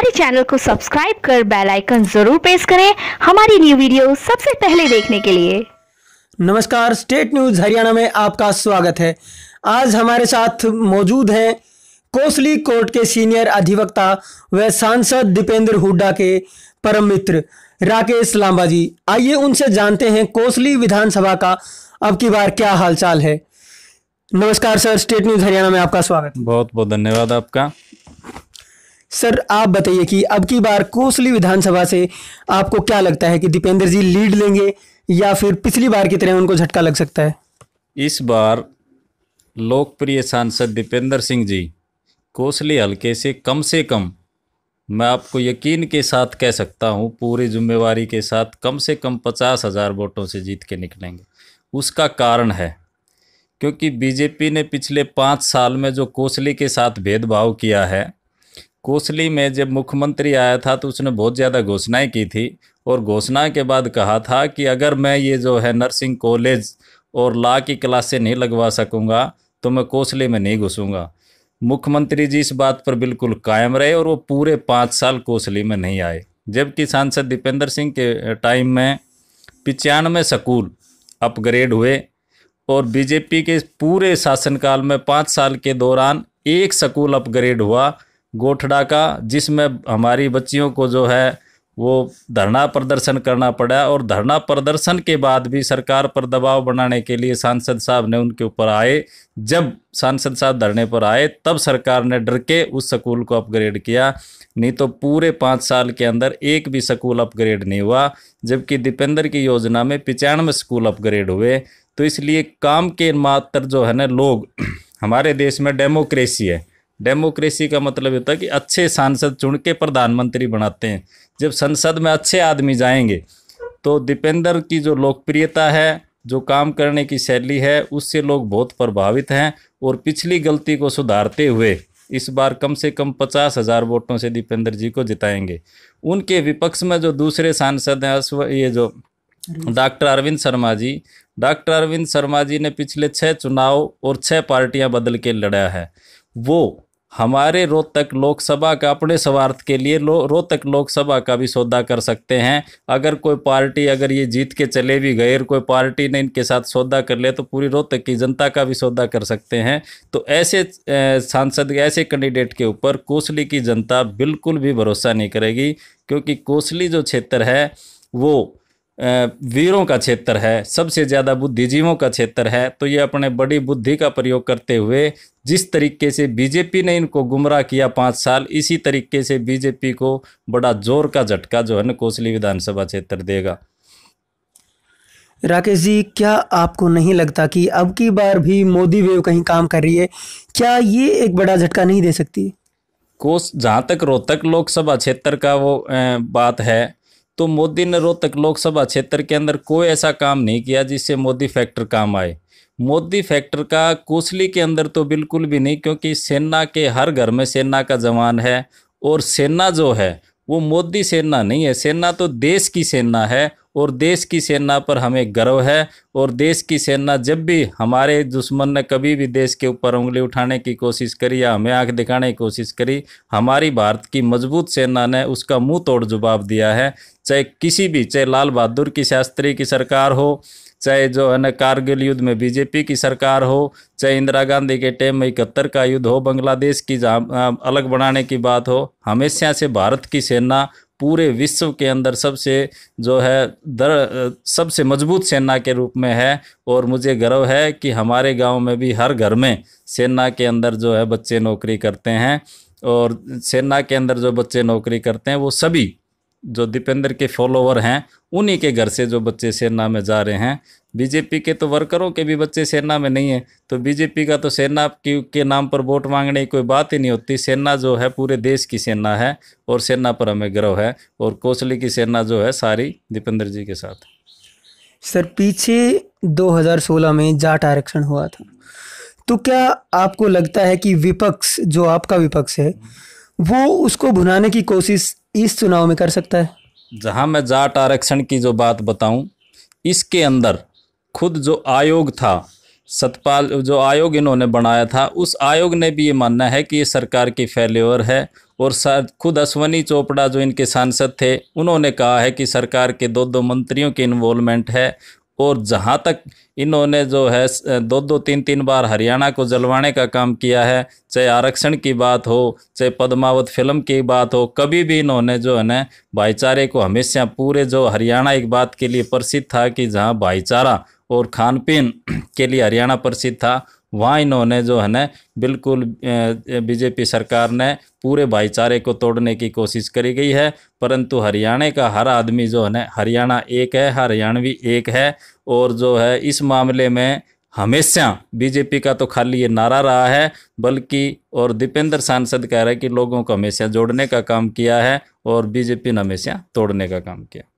हमारे चैनल को सब्सक्राइब कर बेल आइकन जरूर प्रेस करें हमारी न्यू वीडियो सबसे पहले देखने के लिए नमस्कार स्टेट न्यूज हरियाणा में आपका स्वागत है आज हमारे साथ मौजूद हैं कोसली कोर्ट के सीनियर अधिवक्ता व सांसद दीपेंद्र हुड्डा के परम मित्र राकेश लांबा जी आइए उनसे जानते हैं कोसली विधानसभा का अब की बार क्या हालचाल है नमस्कार सर स्टेट न्यूज हरियाणा में आपका स्वागत बहुत बहुत धन्यवाद आपका सर आप बताइए कि अब की बार कोसली विधानसभा से आपको क्या लगता है कि दीपेंद्र जी लीड लेंगे या फिर पिछली बार की तरह उनको झटका लग सकता है इस बार लोकप्रिय सांसद दीपेंद्र सिंह जी कोसली हलके से कम से कम मैं आपको यकीन के साथ कह सकता हूँ पूरी जिम्मेवारी के साथ कम से कम पचास हज़ार वोटों से जीत के निकलेंगे उसका कारण है क्योंकि बीजेपी ने पिछले पाँच साल में जो कोसली के साथ भेदभाव किया है कोसली में जब मुख्यमंत्री आया था तो उसने बहुत ज़्यादा घोषणाएं की थी और घोषणा के बाद कहा था कि अगर मैं ये जो है नर्सिंग कॉलेज और ला की क्लासें नहीं लगवा सकूँगा तो मैं कोसली में नहीं घुसूँगा मुख्यमंत्री जी इस बात पर बिल्कुल कायम रहे और वो पूरे पाँच साल कोसली में नहीं आए जबकि सांसद दीपेंद्र सिंह के टाइम में पचानवे स्कूल अपग्रेड हुए और बीजेपी के पूरे शासनकाल में पाँच साल के दौरान एक स्कूल अपग्रेड हुआ गोठड़ा का जिसमें हमारी बच्चियों को जो है वो धरना प्रदर्शन करना पड़ा और धरना प्रदर्शन के बाद भी सरकार पर दबाव बनाने के लिए सांसद साहब ने उनके ऊपर आए जब सांसद साहब धरने पर आए तब सरकार ने डर के उस स्कूल को अपग्रेड किया नहीं तो पूरे पाँच साल के अंदर एक भी स्कूल अपग्रेड नहीं हुआ जबकि दीपेंद्र की योजना में पिचानवे स्कूल अपग्रेड हुए तो इसलिए काम के मात्र जो है ना लोग हमारे देश में डेमोक्रेसी है डेमोक्रेसी का मतलब होता है कि अच्छे सांसद चुन के प्रधानमंत्री बनाते हैं जब संसद में अच्छे आदमी जाएंगे तो दीपेंद्र की जो लोकप्रियता है जो काम करने की शैली है उससे लोग बहुत प्रभावित हैं और पिछली गलती को सुधारते हुए इस बार कम से कम पचास हज़ार वोटों से दीपेंद्र जी को जिताएंगे उनके विपक्ष में जो दूसरे सांसद हैं ये जो डॉक्टर अरविंद शर्मा जी डॉक्टर अरविंद शर्मा जी ने पिछले छः चुनाव और छः पार्टियां बदल के लड़ा है वो हमारे रोहतक लोकसभा का अपने स्वार्थ के लिए लो रोहतक लोकसभा का भी सौदा कर सकते हैं अगर कोई पार्टी अगर ये जीत के चले भी गए और कोई पार्टी ने इनके साथ सौदा कर लिया तो पूरी रोहतक की जनता का भी सौदा कर सकते हैं तो ऐसे सांसद ऐसे कैंडिडेट के ऊपर कोसली की जनता बिल्कुल भी भरोसा नहीं करेगी क्योंकि कोसली जो क्षेत्र है वो वीरों का क्षेत्र है सबसे ज़्यादा बुद्धिजीवों का क्षेत्र है तो ये अपने बड़ी बुद्धि का प्रयोग करते हुए जिस तरीके से बीजेपी ने इनको गुमराह किया पाँच साल इसी तरीके से बीजेपी को बड़ा जोर का झटका जो है ना कोसली विधानसभा क्षेत्र देगा राकेश जी क्या आपको नहीं लगता कि अब की बार भी मोदी वेव कहीं काम कर रही है क्या ये एक बड़ा झटका नहीं दे सकती कोस जहाँ तक रोहतक लोकसभा क्षेत्र का वो बात है तो मोदी ने रोहतक लोकसभा क्षेत्र के अंदर कोई ऐसा काम नहीं किया जिससे मोदी फैक्टर काम आए मोदी फैक्टर का कोसली के अंदर तो बिल्कुल भी नहीं क्योंकि सेना के हर घर में सेना का जवान है और सेना जो है वो मोदी सेना नहीं है सेना तो देश की सेना है और देश की सेना पर हमें गर्व है और देश की सेना जब भी हमारे दुश्मन ने कभी भी देश के ऊपर उंगली उठाने की कोशिश करी या हमें आंख दिखाने की कोशिश करी हमारी भारत की मजबूत सेना ने उसका मुंह तोड़ जवाब दिया है चाहे किसी भी चाहे लाल बहादुर की शास्त्री की सरकार हो चाहे जो है ना कारगिल युद्ध में बीजेपी की सरकार हो चाहे इंदिरा गांधी के टेम में इकहत्तर का युद्ध हो बांग्लादेश की अलग बनाने की बात हो हमेशा से भारत की सेना पूरे विश्व के अंदर सबसे जो है दर सबसे मजबूत सेना के रूप में है और मुझे गर्व है कि हमारे गांव में भी हर घर में सेना के अंदर जो है बच्चे नौकरी करते हैं और सेना के अंदर जो बच्चे नौकरी करते हैं वो सभी जो दीपेंद्र के फॉलोवर हैं उन्हीं के घर से जो बच्चे सेना में जा रहे हैं बीजेपी के तो वर्करों के भी बच्चे सेना में नहीं है तो बीजेपी का तो सेना के नाम पर वोट मांगने की कोई बात ही नहीं होती सेना जो है पूरे देश की सेना है और सेना पर हमें गर्व है और कोसली की सेना जो है सारी दीपेंद्र जी के साथ सर पीछे 2016 में जाट आरक्षण हुआ था तो क्या आपको लगता है कि विपक्ष जो आपका विपक्ष है वो उसको भुनाने की कोशिश इस चुनाव में कर सकता है जहां मैं जाट आरक्षण की जो बात बताऊं इसके अंदर खुद जो आयोग था सतपाल जो आयोग इन्होंने बनाया था उस आयोग ने भी ये मानना है कि ये सरकार की फेल्योर है और खुद अश्वनी चोपड़ा जो इनके सांसद थे उन्होंने कहा है कि सरकार के दो दो मंत्रियों की इन्वॉल्वमेंट है और जहाँ तक इन्होंने जो है दो दो तीन तीन बार हरियाणा को जलवाने का काम किया है चाहे आरक्षण की बात हो चाहे पद्मावत फिल्म की बात हो कभी भी इन्होंने जो है ना भाईचारे को हमेशा पूरे जो हरियाणा एक बात के लिए प्रसिद्ध था कि जहाँ भाईचारा और खान पीन के लिए हरियाणा प्रसिद्ध था वहाँ इन्होंने जो है ना बिल्कुल बीजेपी सरकार ने पूरे भाईचारे को तोड़ने की कोशिश करी गई है परंतु हरियाणा का हर आदमी जो है ना हरियाणा एक है हरियाणवी एक है और जो है इस मामले में हमेशा बीजेपी का तो खाली ये नारा रहा है बल्कि और दीपेंद्र सांसद कह रहे हैं कि लोगों को हमेशा जोड़ने का काम किया है और बीजेपी ने हमेशा तोड़ने का काम किया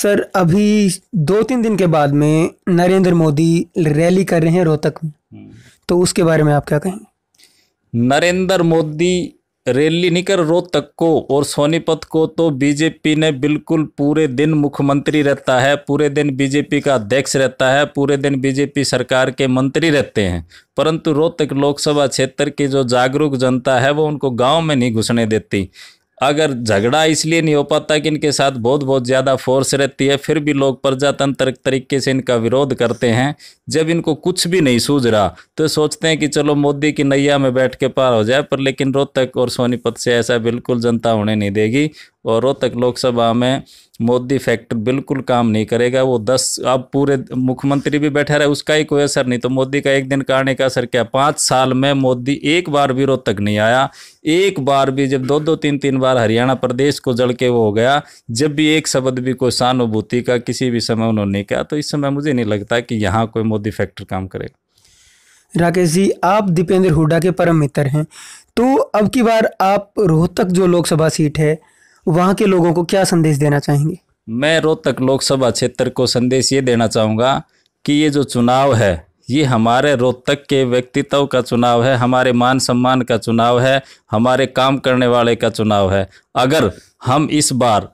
सर अभी दो तीन दिन के बाद में नरेंद्र मोदी रैली कर रहे हैं रोहतक में हम्म। तो उसके बारे में आप क्या कहेंगे नरेंद्र मोदी रैली नहीं कर रोहतक को और सोनीपत को तो बीजेपी ने बिल्कुल पूरे दिन मुख्यमंत्री रहता है पूरे दिन बीजेपी का अध्यक्ष रहता है पूरे दिन बीजेपी सरकार के मंत्री रहते हैं परंतु रोहतक लोकसभा क्षेत्र की जो जागरूक जनता है वो उनको गांव में नहीं घुसने देती अगर झगड़ा इसलिए नहीं हो पाता कि इनके साथ बहुत बहुत ज़्यादा फोर्स रहती है फिर भी लोग प्रजातंत्र तरीके से इनका विरोध करते हैं जब इनको कुछ भी नहीं सूझ रहा तो सोचते हैं कि चलो मोदी की नैया में बैठ के पार हो जाए पर लेकिन रोहतक और सोनीपत से ऐसा बिल्कुल जनता होने नहीं देगी और रोहतक लोकसभा में मोदी फैक्टर बिल्कुल काम नहीं करेगा वो दस अब पूरे मुख्यमंत्री भी बैठा रहे उसका ही कोई असर नहीं तो मोदी का एक दिन कारण का असर क्या पाँच साल में मोदी एक बार भी रोहतक नहीं आया एक बार भी जब दो दो तीन तीन बार हरियाणा प्रदेश को जल के वो हो गया जब भी एक शब्द भी कोई सहानुभूति का किसी भी समय उन्होंने कहा तो इस समय मुझे नहीं लगता कि यहाँ कोई मोदी फैक्टर काम करेगा राकेश जी आप दीपेंद्र हुडा के परम मित्र हैं तो अब की बार आप रोहतक जो लोकसभा सीट है वहाँ के लोगों को क्या संदेश देना चाहेंगे मैं रोहतक लोकसभा क्षेत्र को संदेश ये देना चाहूँगा कि ये जो चुनाव है ये हमारे रोहतक के व्यक्तित्व का चुनाव है हमारे मान सम्मान का चुनाव है हमारे काम करने वाले का चुनाव है अगर हम इस बार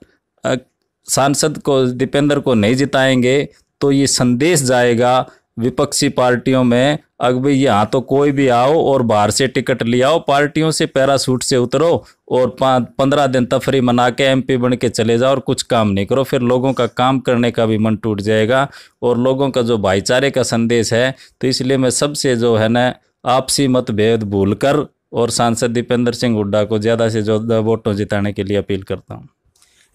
सांसद को दीपेंद्र को नहीं जिताएंगे तो ये संदेश जाएगा विपक्षी पार्टियों में भी यहाँ तो कोई भी आओ और बाहर से टिकट ले आओ पार्टियों से पैरासूट से उतरो और पंद्रह दिन तफरी मना के एम बन के चले जाओ और कुछ काम नहीं करो फिर लोगों का काम करने का भी मन टूट जाएगा और लोगों का जो भाईचारे का संदेश है तो इसलिए मैं सबसे जो है ना आपसी मतभेद भूल कर और सांसद दीपेंद्र सिंह हुड्डा को ज़्यादा से ज़्यादा वोटों जिताने के लिए अपील करता हूँ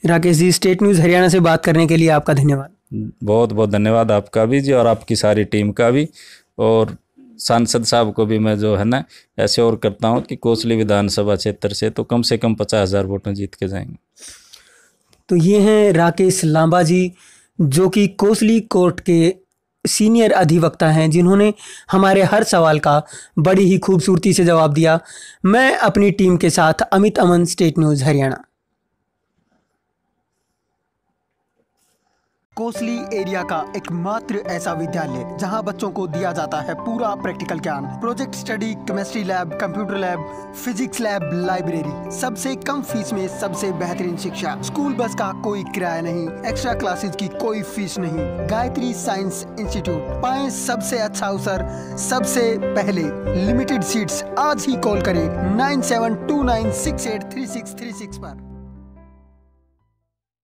राकेश जी स्टेट न्यूज़ हरियाणा से बात करने के लिए आपका धन्यवाद बहुत बहुत धन्यवाद आपका भी जी और आपकी सारी टीम का भी और सांसद साहब को भी मैं जो है ना ऐसे और करता हूँ कि कोसली विधानसभा क्षेत्र से तो कम से कम पचास हज़ार वोटों जीत के जाएंगे तो ये हैं राकेश लांबा जी जो कि कोसली कोर्ट के सीनियर अधिवक्ता हैं जिन्होंने हमारे हर सवाल का बड़ी ही खूबसूरती से जवाब दिया मैं अपनी टीम के साथ Amit Aman state news Haryana Kosli area का एकमात्र ऐसा विद्यालय जहां बच्चों को दिया जाता है पूरा प्रैक्टिकल ज्ञान project study chemistry lab computer lab physics lab library सबसे कम फीस में सबसे बेहतरीन शिक्षा स्कूल बस का कोई किराया नहीं एक्स्ट्रा क्लासेज की कोई फीस नहीं गायत्री साइंस इंस्टीट्यूट पाए सबसे अच्छा अवसर सबसे पहले लिमिटेड सीट आज ही कॉल करें nine seven two nine six eight three six three six पर